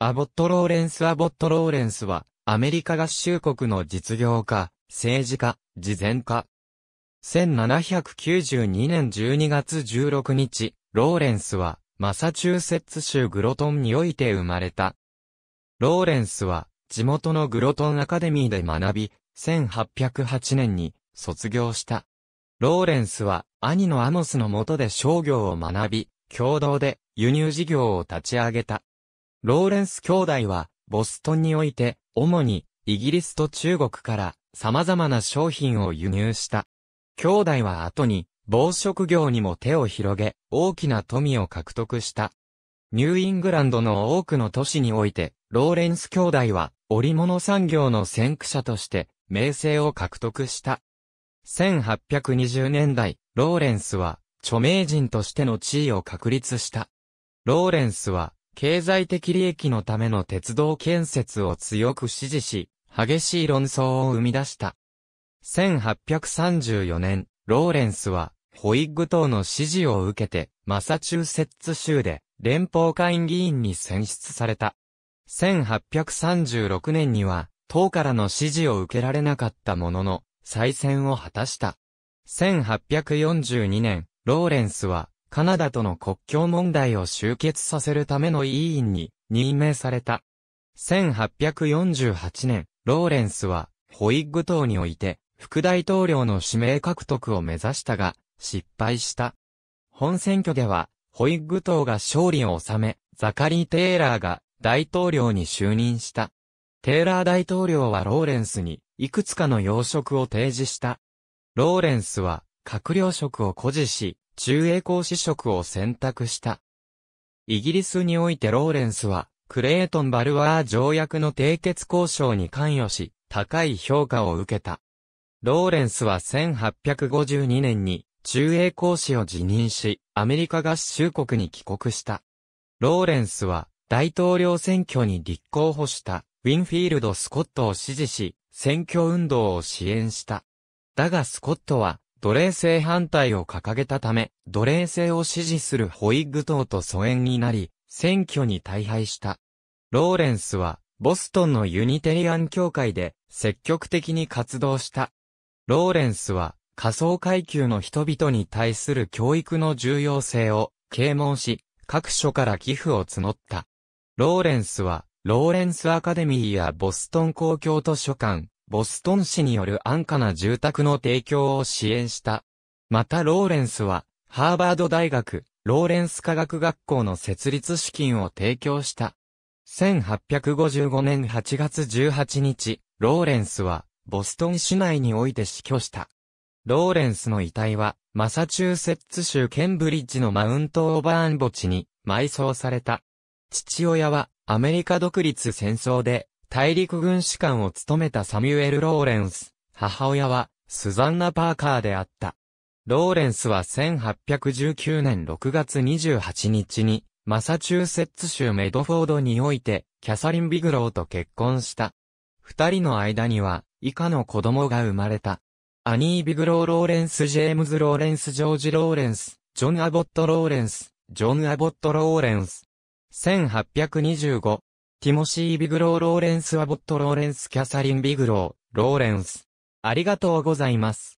アボット・ローレンス・アボット・ローレンスは、アメリカ合衆国の実業家、政治家、慈善家。1792年12月16日、ローレンスは、マサチューセッツ州グロトンにおいて生まれた。ローレンスは、地元のグロトンアカデミーで学び、1808年に卒業した。ローレンスは、兄のアモスの下で商業を学び、共同で輸入事業を立ち上げた。ローレンス兄弟は、ボストンにおいて、主に、イギリスと中国から様々な商品を輸入した。兄弟は後に、防食業にも手を広げ、大きな富を獲得した。ニューイングランドの多くの都市において、ローレンス兄弟は、織物産業の先駆者として、名声を獲得した。1820年代、ローレンスは、著名人としての地位を確立した。ローレンスは、経済的利益のための鉄道建設を強く支持し、激しい論争を生み出した。1834年、ローレンスは、ホイッグ党の支持を受けて、マサチューセッツ州で、連邦会議員に選出された。1836年には、党からの支持を受けられなかったものの、再選を果たした。1842年、ローレンスは、カナダとの国境問題を終結させるための委員に任命された。1848年、ローレンスは、ホイッグ島において、副大統領の指名獲得を目指したが、失敗した。本選挙では、ホイッグ党が勝利を収め、ザカリー・テイラーが大統領に就任した。テイラー大統領はローレンスに、いくつかの要職を提示した。ローレンスは、閣僚職を誇示し、中英公使職を選択した。イギリスにおいてローレンスは、クレートン・バルワー条約の締結交渉に関与し、高い評価を受けた。ローレンスは1852年に中英公使を辞任し、アメリカ合衆国に帰国した。ローレンスは大統領選挙に立候補したウィンフィールド・スコットを支持し、選挙運動を支援した。だがスコットは奴隷制反対を掲げたため、奴隷制を支持するホイッグ党と疎遠になり、選挙に大敗した。ローレンスは、ボストンのユニテリアン協会で積極的に活動した。ローレンスは、仮想階級の人々に対する教育の重要性を啓蒙し、各所から寄付を募った。ローレンスは、ローレンスアカデミーやボストン公共図書館、ボストン市による安価な住宅の提供を支援した。またローレンスは、ハーバード大学、ローレンス科学学校の設立資金を提供した。1855年8月18日、ローレンスは、ボストン市内において死去した。ローレンスの遺体は、マサチューセッツ州ケンブリッジのマウント・オーバーン墓地に埋葬された。父親は、アメリカ独立戦争で、大陸軍士官を務めたサミュエル・ローレンス。母親は、スザンナ・パーカーであった。ローレンスは1819年6月28日に、マサチューセッツ州メドフォードにおいて、キャサリン・ビグローと結婚した。二人の間には、以下の子供が生まれた。アニー・ビグロー・ローレンス・ジェームズ・ローレンス・ジョージ・ローレンス、ジョン・アボット・ローレンス、ジョン・アボット・ローレンス。1825、ティモシー・ビグロー・ローレンス・アボット・ローレンス・キャサリン・ビグロー、ローレンス。ありがとうございます。